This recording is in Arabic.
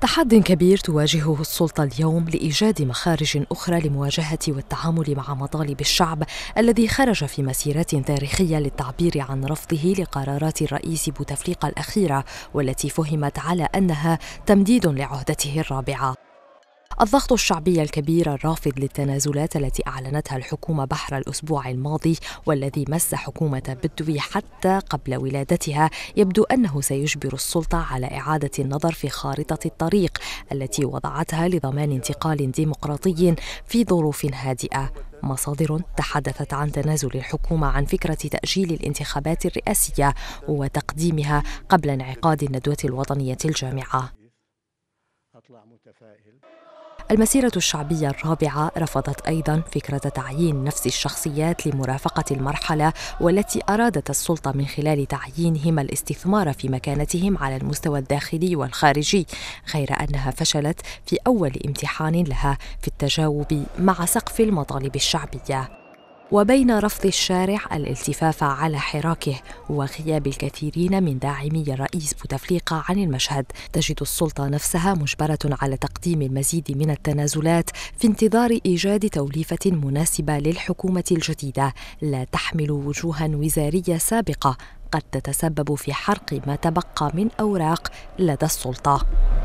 تحد كبير تواجهه السلطة اليوم لإيجاد مخارج أخرى لمواجهة والتعامل مع مطالب الشعب الذي خرج في مسيرات تاريخية للتعبير عن رفضه لقرارات الرئيس بوتفليقة الأخيرة والتي فهمت على أنها تمديد لعهدته الرابعة الضغط الشعبي الكبير الرافض للتنازلات التي أعلنتها الحكومة بحر الأسبوع الماضي والذي مس حكومة بدوي حتى قبل ولادتها يبدو أنه سيجبر السلطة على إعادة النظر في خارطة الطريق التي وضعتها لضمان انتقال ديمقراطي في ظروف هادئة مصادر تحدثت عن تنازل الحكومة عن فكرة تأجيل الانتخابات الرئاسية وتقديمها قبل انعقاد الندوة الوطنية الجامعة يطلع متفائل المسيرة الشعبية الرابعة رفضت أيضا فكرة تعيين نفس الشخصيات لمرافقة المرحلة والتي أرادت السلطة من خلال تعيينهم الاستثمار في مكانتهم على المستوى الداخلي والخارجي، غير أنها فشلت في أول امتحان لها في التجاوب مع سقف المطالب الشعبية. وبين رفض الشارع الالتفاف على حراكه وغياب الكثيرين من داعمي الرئيس بوتفليقة عن المشهد تجد السلطة نفسها مجبرة على تقديم المزيد من التنازلات في انتظار إيجاد توليفة مناسبة للحكومة الجديدة لا تحمل وجوها وزارية سابقة قد تتسبب في حرق ما تبقى من أوراق لدى السلطة